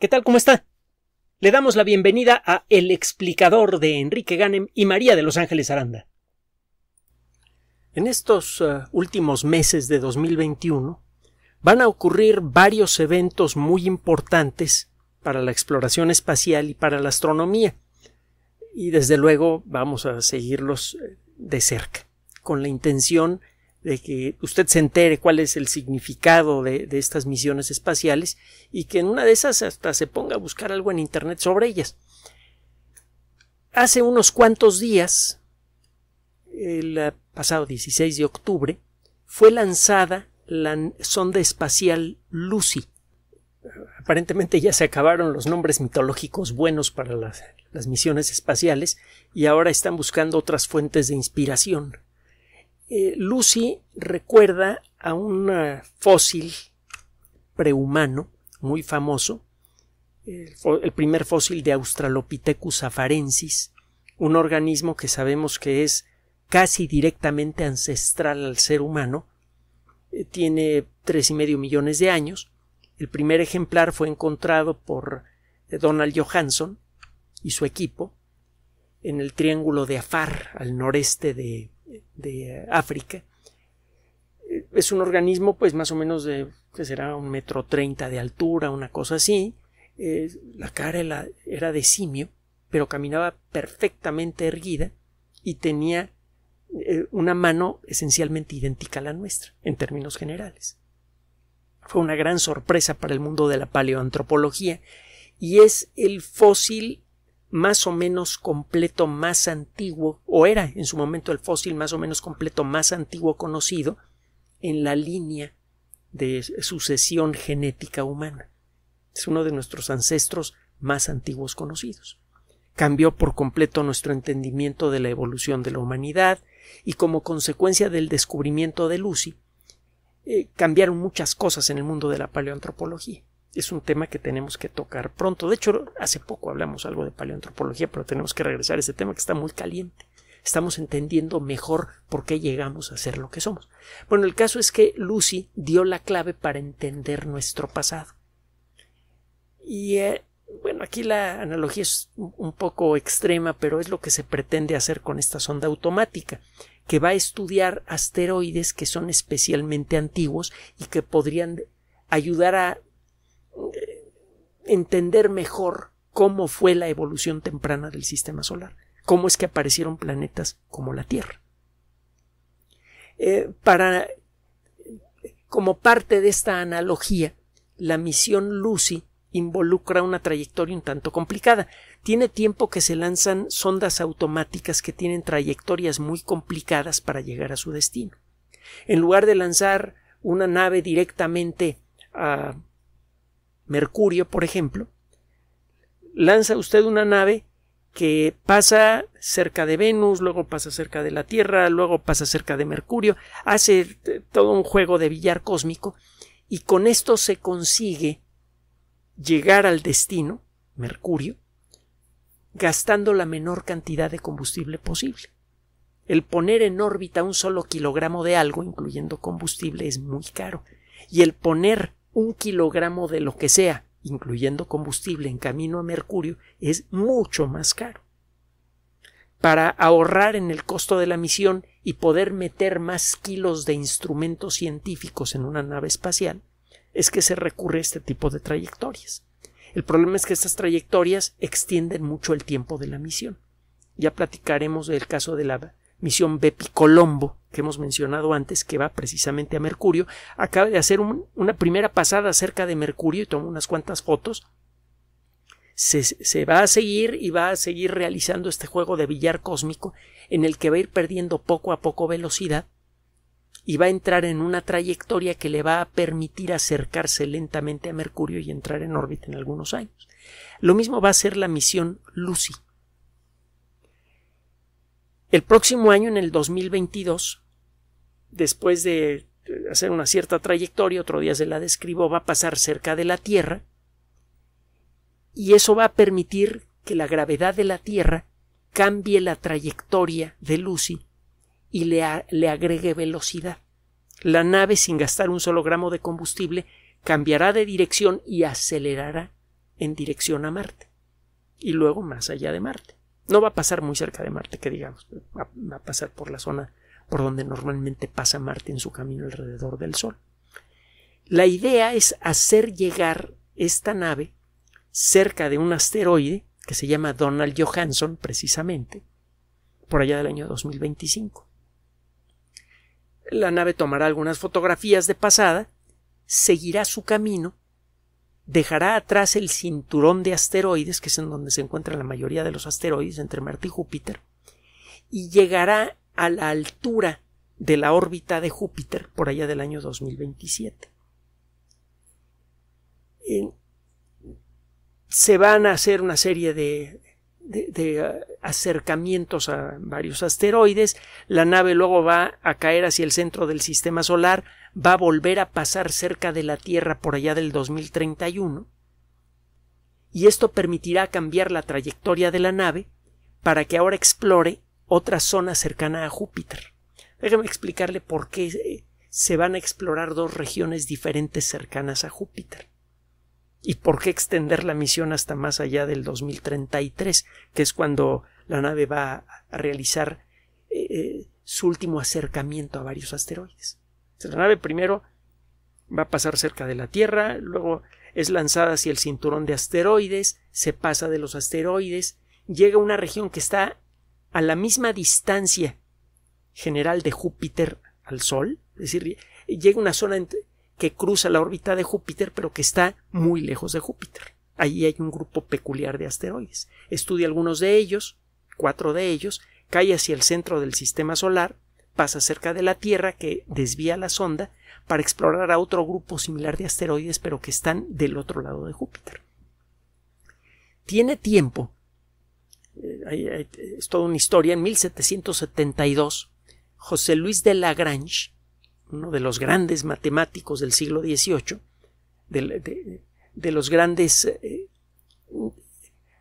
¿Qué tal? ¿Cómo está? Le damos la bienvenida a El explicador de Enrique Ganem y María de Los Ángeles Aranda. En estos eh, últimos meses de 2021 van a ocurrir varios eventos muy importantes para la exploración espacial y para la astronomía. Y desde luego vamos a seguirlos eh, de cerca, con la intención de que usted se entere cuál es el significado de, estas misiones espaciales y que en una de esas hasta se ponga a buscar algo en Internet sobre ellas. Hace unos cuantos días, el eh, pasado 16 de octubre, fue lanzada la sonda espacial Lucy. Aparentemente ya se acabaron los nombres mitológicos buenos para las misiones espaciales y ahora están buscando otras fuentes de inspiración. Eh, Lucy recuerda a un eh, fósil prehumano muy famoso, el, primer fósil de Australopithecus afarensis, un organismo que sabemos que es casi directamente ancestral al ser humano, eh, tiene tres y medio millones de años. El primer ejemplar fue encontrado por Donald Johansson y su equipo en el triángulo de Afar, al noreste de de eh, África. Eh, es un organismo, pues más o menos de que será un metro treinta de altura, una cosa así. la cara era de simio, pero caminaba perfectamente erguida y tenía eh, una mano esencialmente idéntica a la nuestra, en términos generales. Fue una gran sorpresa para el mundo de la paleoantropología y es el fósil más o menos completo más antiguo, o era en su momento el fósil más o menos completo más antiguo conocido, en la línea de sucesión genética humana. Es uno de nuestros ancestros más antiguos conocidos. Cambió por completo nuestro entendimiento de la evolución de la humanidad y como consecuencia del descubrimiento de Lucy, eh, cambiaron muchas cosas en el mundo de la paleoantropología es un tema que tenemos que tocar pronto. De hecho, hace poco hablamos algo de paleoantropología, pero tenemos que regresar a ese tema que está muy caliente. Estamos entendiendo mejor por qué llegamos a ser lo que somos. Bueno, el caso es que Lucy dio la clave para entender nuestro pasado. Y eh, bueno, aquí la analogía es un poco extrema, pero es lo que se pretende hacer con esta sonda automática, que va a estudiar asteroides que son especialmente antiguos y que podrían ayudar a eh, entender mejor cómo fue la evolución temprana del sistema solar, cómo es que aparecieron planetas como la Tierra. Eh, para, como parte de esta analogía, la misión Lucy involucra una trayectoria un tanto complicada. Tiene tiempo que se lanzan sondas automáticas que tienen trayectorias muy complicadas para llegar a su destino. En lugar de lanzar una nave directamente a Mercurio, por ejemplo, lanza usted una nave que pasa cerca de Venus, luego pasa cerca de la Tierra, luego pasa cerca de Mercurio, hace eh, todo un juego de billar cósmico y con esto se consigue llegar al destino, Mercurio, gastando la menor cantidad de combustible posible. El poner en órbita un solo kilogramo de algo, incluyendo combustible, es muy caro. Y el poner un kilogramo de lo que sea, incluyendo combustible en camino a Mercurio, es mucho más caro. Para ahorrar en el costo de la misión y poder meter más kilos de instrumentos científicos en una nave espacial, es que se recurre a este tipo de trayectorias. El problema es que estas trayectorias extienden mucho el tiempo de la misión. Ya platicaremos del caso de la misión Bepi Colombo, que hemos mencionado antes, que va precisamente a Mercurio, acaba de hacer una primera pasada cerca de Mercurio y tomó unas cuantas fotos. Se, va a seguir y va a seguir realizando este juego de billar cósmico en el que va a ir perdiendo poco a poco velocidad y va a entrar en una trayectoria que le va a permitir acercarse lentamente a Mercurio y entrar en órbita en algunos años. Lo mismo va a ser la misión Lucy, el próximo año, en el 2022, después de hacer una cierta trayectoria, otro día se la describo, va a pasar cerca de la Tierra y eso va a permitir que la gravedad de la Tierra cambie la trayectoria de Lucy y le, le agregue velocidad. La nave, sin gastar un solo gramo de combustible, cambiará de dirección y acelerará en dirección a Marte y luego más allá de Marte. No va a pasar muy cerca de Marte, que digamos, va, a pasar por la zona por donde normalmente pasa Marte en su camino alrededor del Sol. La idea es hacer llegar esta nave cerca de un asteroide que se llama Donald Johansson, precisamente, por allá del año 2025. La nave tomará algunas fotografías de pasada, seguirá su camino dejará atrás el cinturón de asteroides, que es en donde se encuentra la mayoría de los asteroides, entre Marte y Júpiter, y llegará a la altura de la órbita de Júpiter por allá del año 2027. se van a hacer una serie de de, eh, acercamientos a varios asteroides, la nave luego va a caer hacia el centro del sistema solar, va a volver a pasar cerca de la Tierra por allá del 2031, y esto permitirá cambiar la trayectoria de la nave para que ahora explore otra zona cercana a Júpiter. Déjeme explicarle por qué eh, se van a explorar dos regiones diferentes cercanas a Júpiter. ¿Y por qué extender la misión hasta más allá del 2033, que es cuando la nave va a realizar eh, eh, su último acercamiento a varios asteroides? la nave primero va a pasar cerca de la Tierra, luego es lanzada hacia el cinturón de asteroides, se pasa de los asteroides, llega a una región que está a la misma distancia general de Júpiter al Sol, es decir, llega a una zona que cruza la órbita de Júpiter, pero que está muy lejos de Júpiter. Allí hay un grupo peculiar de asteroides. Estudia algunos de ellos, cuatro de ellos, cae hacia el centro del sistema solar, pasa cerca de la Tierra, que desvía la sonda, para explorar a otro grupo similar de asteroides, pero que están del otro lado de Júpiter. Tiene tiempo. Eh, es toda una historia. En 1772, José Luis de Lagrange uno de los grandes matemáticos del siglo XVIII, de, los grandes eh,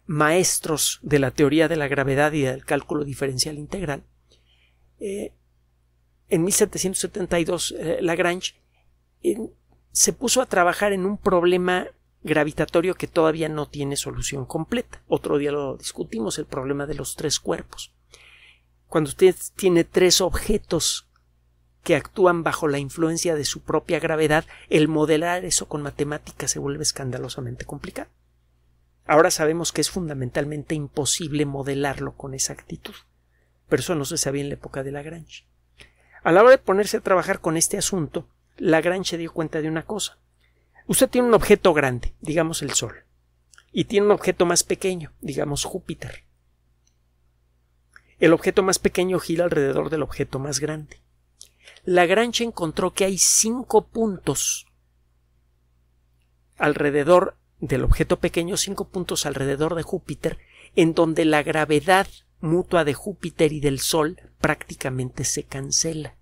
maestros de la teoría de la gravedad y del cálculo diferencial integral, eh, en 1772 eh, Lagrange se puso a trabajar en un problema gravitatorio que todavía no tiene solución completa. Otro día lo discutimos, el problema de los tres cuerpos. Cuando usted tiene tres objetos que actúan bajo la influencia de su propia gravedad, el modelar eso con matemáticas se vuelve escandalosamente complicado. Ahora sabemos que es fundamentalmente imposible modelarlo con exactitud, pero eso no se sabía en la época de Lagrange. A la hora de ponerse a trabajar con este asunto, Lagrange dio cuenta de una cosa. Usted tiene un objeto grande, digamos el Sol, y tiene un objeto más pequeño, digamos Júpiter. El objeto más pequeño gira alrededor del objeto más grande. Lagrange encontró que hay cinco puntos alrededor del objeto pequeño, cinco puntos alrededor de Júpiter, en donde la gravedad mutua de Júpiter y del Sol prácticamente se cancela.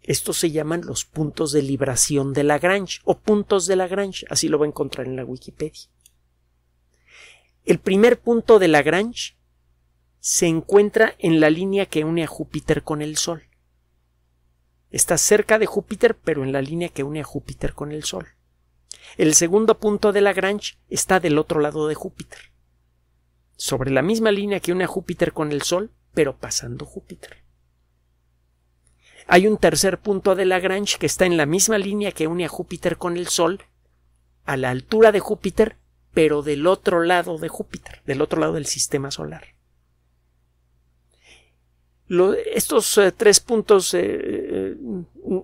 Estos se llaman los puntos de libración de Lagrange o puntos de Lagrange, así lo va a encontrar en la Wikipedia. El primer punto de Lagrange se encuentra en la línea que une a Júpiter con el Sol. Está cerca de Júpiter, pero en la línea que une a Júpiter con el Sol. El segundo punto de Lagrange está del otro lado de Júpiter, sobre la misma línea que une a Júpiter con el Sol, pero pasando Júpiter. Hay un tercer punto de Lagrange que está en la misma línea que une a Júpiter con el Sol, a la altura de Júpiter, pero del otro lado de Júpiter, del otro lado del sistema solar estos eh, tres puntos eh, eh,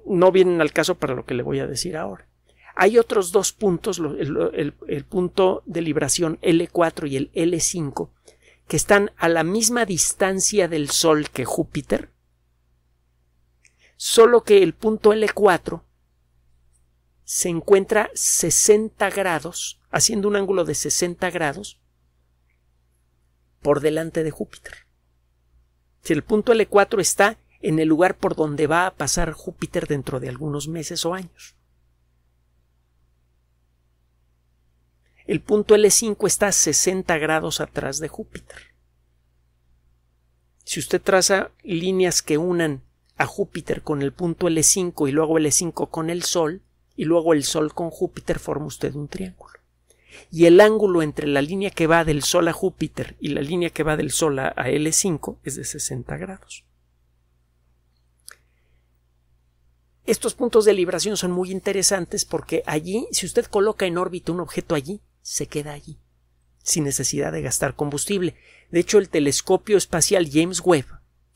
no vienen al caso para lo que le voy a decir ahora. Hay otros dos puntos, el, el punto de libración L4 y el L5, que están a la misma distancia del Sol que Júpiter, solo que el punto L4 se encuentra 60 grados, haciendo un ángulo de 60 grados por delante de Júpiter. Si el punto L4 está en el lugar por donde va a pasar Júpiter dentro de algunos meses o años. El punto L5 está a 60 grados atrás de Júpiter. Si usted traza líneas que unan a Júpiter con el punto L5 y luego L5 con el Sol y luego el Sol con Júpiter, forma usted un triángulo y el ángulo entre la línea que va del Sol a Júpiter y la línea que va del Sol a, L5 es de 60 grados. Estos puntos de libración son muy interesantes porque allí, si usted coloca en órbita un objeto allí, se queda allí, sin necesidad de gastar combustible. De hecho, el telescopio espacial James Webb,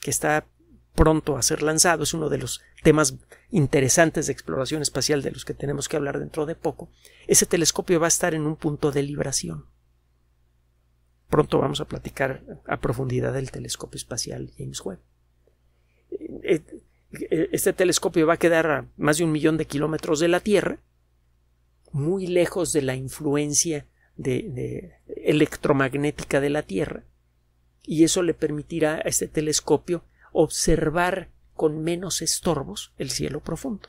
que está pronto a ser lanzado, es uno de los temas interesantes de exploración espacial de los que tenemos que hablar dentro de poco, ese telescopio va a estar en un punto de libración. Pronto vamos a platicar a profundidad del telescopio espacial James Webb. Eh, eh, este telescopio va a quedar a más de un millón de kilómetros de la Tierra, muy lejos de la influencia de electromagnética de la Tierra, y eso le permitirá a este telescopio observar con menos estorbos el cielo profundo.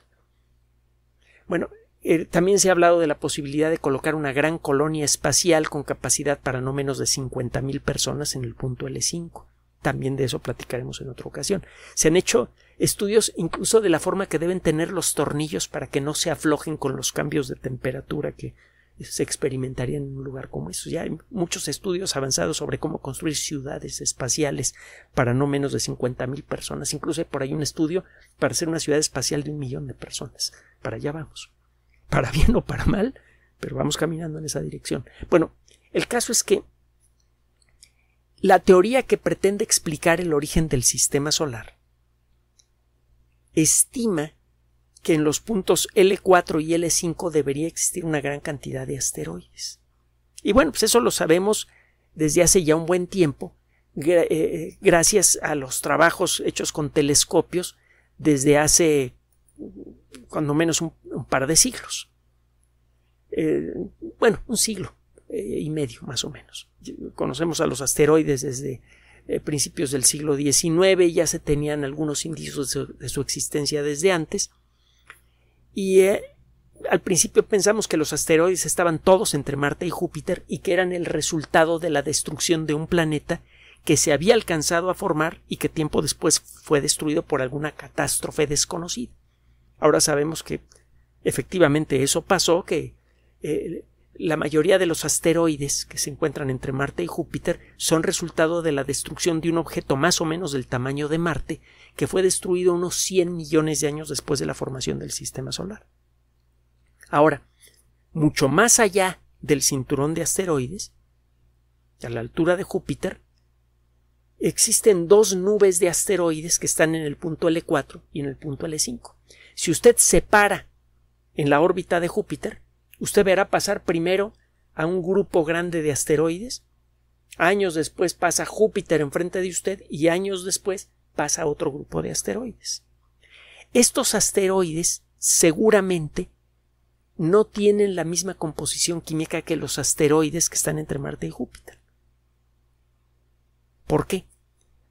Bueno, eh, también se ha hablado de la posibilidad de colocar una gran colonia espacial con capacidad para no menos de 50.000 personas en el punto L5. También de eso platicaremos en otra ocasión. Se han hecho estudios incluso de la forma que deben tener los tornillos para que no se aflojen con los cambios de temperatura que se experimentaría en un lugar como eso. Ya hay muchos estudios avanzados sobre cómo construir ciudades espaciales para no menos de 50.000 personas. Incluso hay por ahí un estudio para hacer una ciudad espacial de un millón de personas. Para allá vamos. Para bien o para mal, pero vamos caminando en esa dirección. Bueno, el caso es que la teoría que pretende explicar el origen del sistema solar estima que en los puntos L4 y L5 debería existir una gran cantidad de asteroides. Y bueno, pues eso lo sabemos desde hace ya un buen tiempo, eh, eh, gracias a los trabajos hechos con telescopios desde hace cuando menos un, par de siglos. Eh, bueno, un siglo y medio más o menos. Conocemos a los asteroides desde principios del siglo XIX, ya se tenían algunos indicios de su existencia desde antes, y eh, al principio pensamos que los asteroides estaban todos entre Marte y Júpiter y que eran el resultado de la destrucción de un planeta que se había alcanzado a formar y que tiempo después fue destruido por alguna catástrofe desconocida. Ahora sabemos que efectivamente eso pasó, que eh, la mayoría de los asteroides que se encuentran entre Marte y Júpiter son resultado de la destrucción de un objeto más o menos del tamaño de Marte, que fue destruido unos 100 millones de años después de la formación del sistema solar. Ahora, mucho más allá del cinturón de asteroides, a la altura de Júpiter, existen dos nubes de asteroides que están en el punto L4 y en el punto L5. Si usted separa en la órbita de Júpiter, Usted verá pasar primero a un grupo grande de asteroides, años después pasa Júpiter enfrente de usted y años después pasa otro grupo de asteroides. Estos asteroides seguramente no tienen la misma composición química que los asteroides que están entre Marte y Júpiter. ¿Por qué?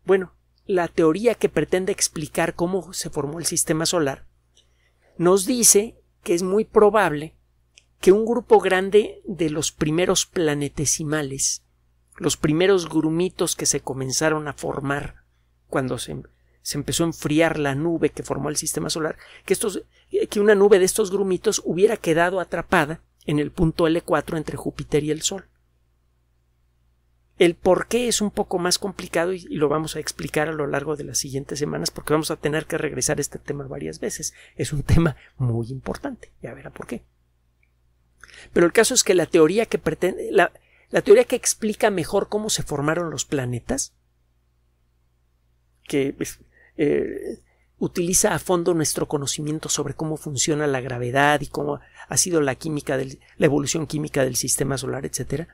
Bueno, la teoría que pretende explicar cómo se formó el sistema solar nos dice que es muy probable que un grupo grande de los primeros planetesimales, los primeros grumitos que se comenzaron a formar cuando se, empezó a enfriar la nube que formó el sistema solar, que, estos, que una nube de estos grumitos hubiera quedado atrapada en el punto L4 entre Júpiter y el Sol. El por qué es un poco más complicado y, lo vamos a explicar a lo largo de las siguientes semanas porque vamos a tener que regresar a este tema varias veces. Es un tema muy importante, ya verá por qué. Pero el caso es que la teoría que la, teoría que explica mejor cómo se formaron los planetas, que eh, utiliza a fondo nuestro conocimiento sobre cómo funciona la gravedad y cómo ha sido la química la evolución química del sistema solar, etc.,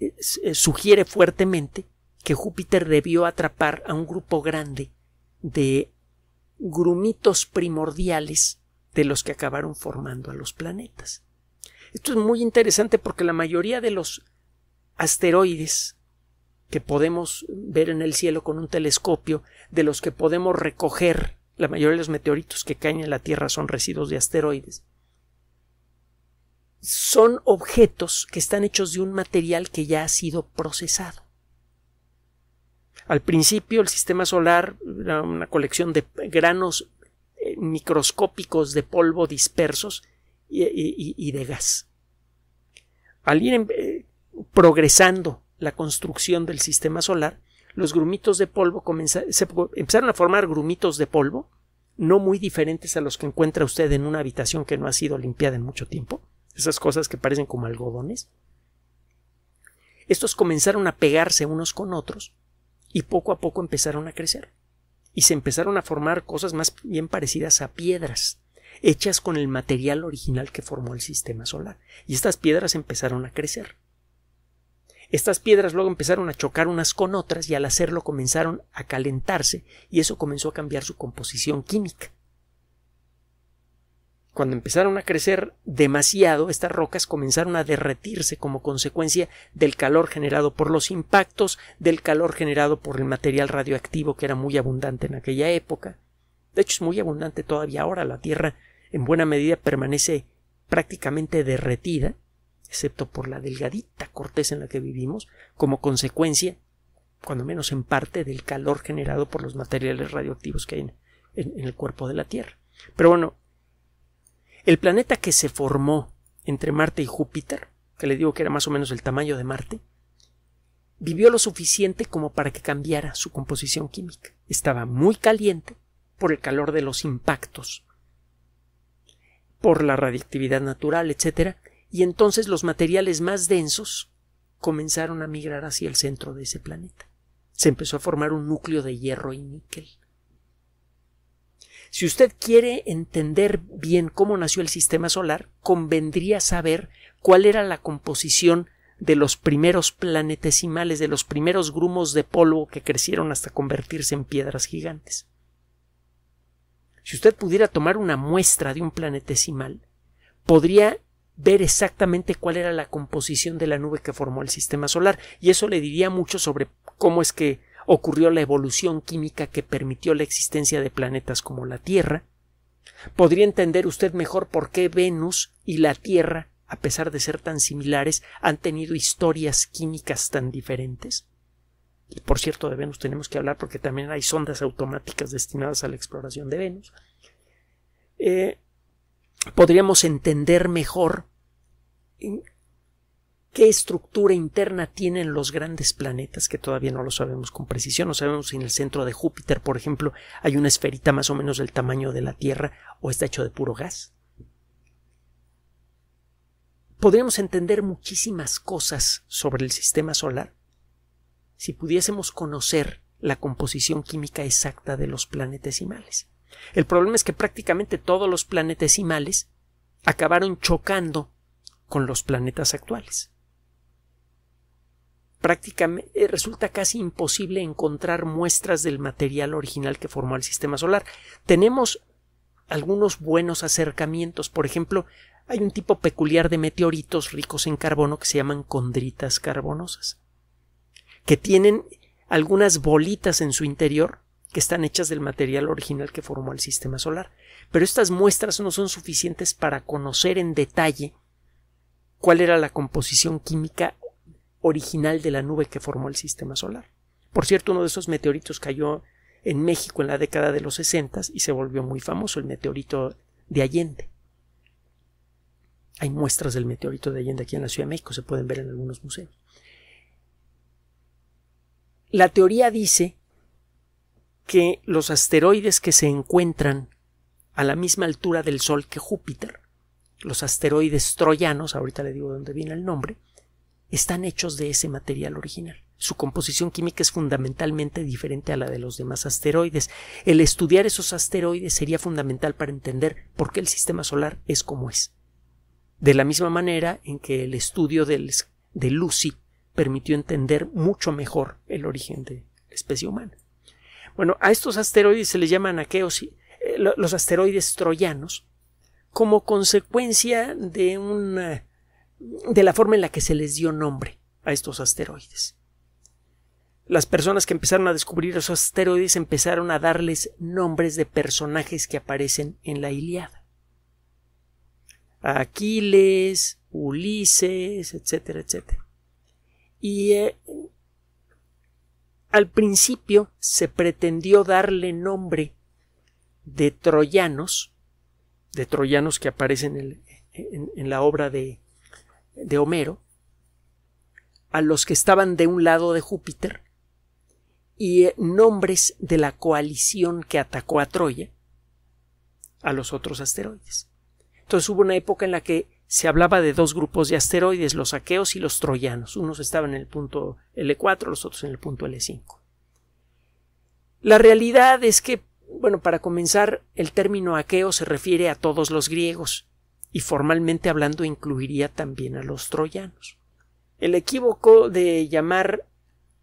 eh, sugiere fuertemente que Júpiter debió atrapar a un grupo grande de grumitos primordiales de los que acabaron formando a los planetas. Esto es muy interesante porque la mayoría de los asteroides que podemos ver en el cielo con un telescopio, de los que podemos recoger, la mayoría de los meteoritos que caen en la Tierra son residuos de asteroides, son objetos que están hechos de un material que ya ha sido procesado. Al principio el sistema solar era una colección de granos eh, microscópicos de polvo dispersos y, de gas. Al ir em, eh, progresando la construcción del sistema solar, los grumitos de polvo empezaron a formar grumitos de polvo, no muy diferentes a los que encuentra usted en una habitación que no ha sido limpiada en mucho tiempo, esas cosas que parecen como algodones. Estos comenzaron a pegarse unos con otros y poco a poco empezaron a crecer y se empezaron a formar cosas más bien parecidas a piedras hechas con el material original que formó el sistema solar. Y estas piedras empezaron a crecer. Estas piedras luego empezaron a chocar unas con otras y al hacerlo comenzaron a calentarse y eso comenzó a cambiar su composición química. Cuando empezaron a crecer demasiado, estas rocas comenzaron a derretirse como consecuencia del calor generado por los impactos, del calor generado por el material radioactivo que era muy abundante en aquella época. De hecho, es muy abundante todavía ahora. La Tierra en buena medida permanece prácticamente derretida, excepto por la delgadita corteza en la que vivimos, como consecuencia, cuando menos en parte, del calor generado por los materiales radioactivos que hay en, el cuerpo de la Tierra. Pero bueno, el planeta que se formó entre Marte y Júpiter, que le digo que era más o menos el tamaño de Marte, vivió lo suficiente como para que cambiara su composición química. Estaba muy caliente por el calor de los impactos por la radiactividad natural, etc. Y entonces los materiales más densos comenzaron a migrar hacia el centro de ese planeta. Se empezó a formar un núcleo de hierro y níquel. Si usted quiere entender bien cómo nació el sistema solar, convendría saber cuál era la composición de los primeros planetesimales, de los primeros grumos de polvo que crecieron hasta convertirse en piedras gigantes. Si usted pudiera tomar una muestra de un planetesimal, podría ver exactamente cuál era la composición de la nube que formó el sistema solar, y eso le diría mucho sobre cómo es que ocurrió la evolución química que permitió la existencia de planetas como la Tierra. Podría entender usted mejor por qué Venus y la Tierra, a pesar de ser tan similares, han tenido historias químicas tan diferentes por cierto, de Venus tenemos que hablar porque también hay sondas automáticas destinadas a la exploración de Venus. Eh, podríamos entender mejor qué estructura interna tienen los grandes planetas, que todavía no lo sabemos con precisión. No sabemos si en el centro de Júpiter, por ejemplo, hay una esferita más o menos del tamaño de la Tierra o está hecho de puro gas. Podríamos entender muchísimas cosas sobre el sistema solar si pudiésemos conocer la composición química exacta de los planetesimales. El problema es que prácticamente todos los planetesimales acabaron chocando con los planetas actuales. Prácticamente eh, resulta casi imposible encontrar muestras del material original que formó el sistema solar. Tenemos algunos buenos acercamientos, por ejemplo, hay un tipo peculiar de meteoritos ricos en carbono que se llaman condritas carbonosas que tienen algunas bolitas en su interior que están hechas del material original que formó el sistema solar. Pero estas muestras no son suficientes para conocer en detalle cuál era la composición química original de la nube que formó el sistema solar. Por cierto, uno de esos meteoritos cayó en México en la década de los 60 y se volvió muy famoso, el meteorito de Allende. Hay muestras del meteorito de Allende aquí en la Ciudad de México, se pueden ver en algunos museos. La teoría dice que los asteroides que se encuentran a la misma altura del Sol que Júpiter, los asteroides troyanos, ahorita le digo dónde viene el nombre, están hechos de ese material original. Su composición química es fundamentalmente diferente a la de los demás asteroides. El estudiar esos asteroides sería fundamental para entender por qué el sistema solar es como es. De la misma manera en que el estudio de Lucy permitió entender mucho mejor el origen de la especie humana. Bueno, a estos asteroides se les llaman aqueos, eh, los asteroides troyanos, como consecuencia de una de la forma en la que se les dio nombre a estos asteroides. Las personas que empezaron a descubrir esos asteroides empezaron a darles nombres de personajes que aparecen en la Iliada. Aquiles, Ulises, etcétera, etcétera. Y eh, al principio se pretendió darle nombre de troyanos, de troyanos que aparecen en, la obra de Homero, a los que estaban de un lado de Júpiter, y eh, nombres de la coalición que atacó a Troya, a los otros asteroides. Entonces hubo una época en la que se hablaba de dos grupos de asteroides, los aqueos y los troyanos. Unos estaban en el punto L4, los otros en el punto L5. La realidad es que, bueno, para comenzar, el término aqueo se refiere a todos los griegos y formalmente hablando incluiría también a los troyanos. El equívoco de llamar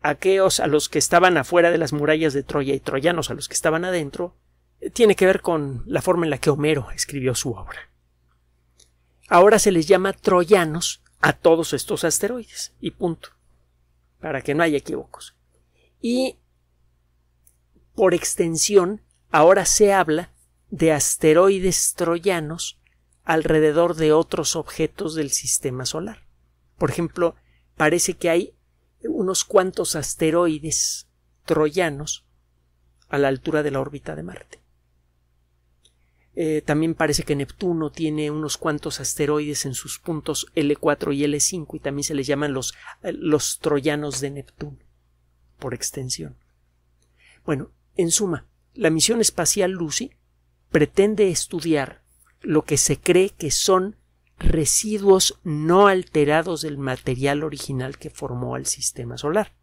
aqueos a los que estaban afuera de las murallas de Troya y troyanos a los que estaban adentro eh, tiene que ver con la forma en la que Homero escribió su obra. Ahora se les llama troyanos a todos estos asteroides. Y punto. Para que no haya equívocos. Y por extensión, ahora se habla de asteroides troyanos alrededor de otros objetos del sistema solar. Por ejemplo, parece que hay unos cuantos asteroides troyanos a la altura de la órbita de Marte. Eh, también parece que Neptuno tiene unos cuantos asteroides en sus puntos L4 y L5 y también se les llaman los, eh, los troyanos de Neptuno, por extensión. Bueno, en suma, la misión espacial Lucy pretende estudiar lo que se cree que son residuos no alterados del material original que formó al sistema solar.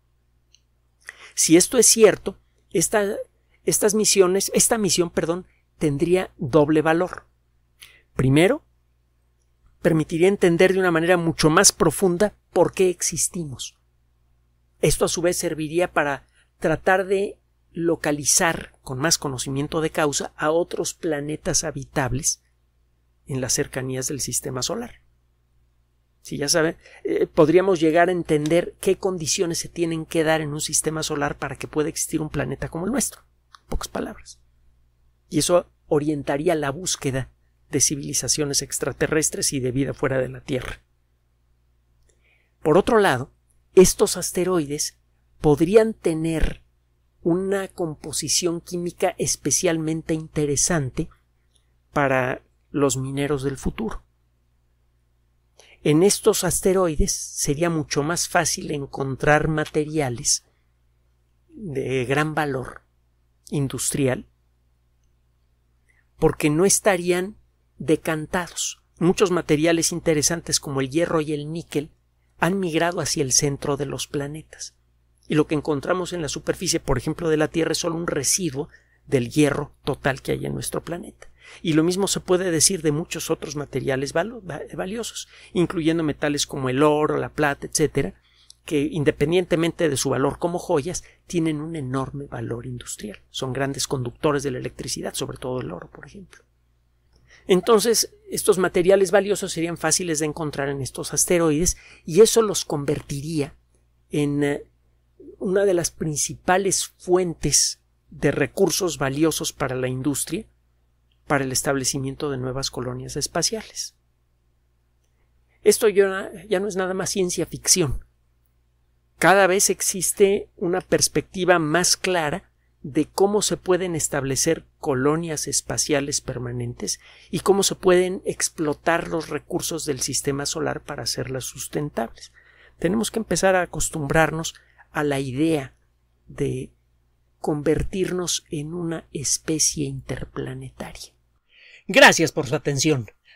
Si esto es cierto, esta, estas misiones, esta misión, perdón, tendría doble valor. Primero, permitiría entender de una manera mucho más profunda por qué existimos. Esto a su vez serviría para tratar de localizar con más conocimiento de causa a otros planetas habitables en las cercanías del sistema solar. Si ya saben, eh, podríamos llegar a entender qué condiciones se tienen que dar en un sistema solar para que pueda existir un planeta como el nuestro. pocas palabras y eso orientaría la búsqueda de civilizaciones extraterrestres y de vida fuera de la Tierra. Por otro lado, estos asteroides podrían tener una composición química especialmente interesante para los mineros del futuro. En estos asteroides sería mucho más fácil encontrar materiales de gran valor industrial porque no estarían decantados. Muchos materiales interesantes como el hierro y el níquel han migrado hacia el centro de los planetas. Y lo que encontramos en la superficie, por ejemplo, de la Tierra es solo un residuo del hierro total que hay en nuestro planeta. Y lo mismo se puede decir de muchos otros materiales valiosos, incluyendo metales como el oro, la plata, etcétera, que independientemente de su valor como joyas, tienen un enorme valor industrial. Son grandes conductores de la electricidad, sobre todo el oro, por ejemplo. Entonces, estos materiales valiosos serían fáciles de encontrar en estos asteroides y eso los convertiría en eh, una de las principales fuentes de recursos valiosos para la industria, para el establecimiento de nuevas colonias espaciales. Esto ya, no es nada más ciencia ficción, cada vez existe una perspectiva más clara de cómo se pueden establecer colonias espaciales permanentes y cómo se pueden explotar los recursos del sistema solar para hacerlas sustentables. Tenemos que empezar a acostumbrarnos a la idea de convertirnos en una especie interplanetaria. Gracias por su atención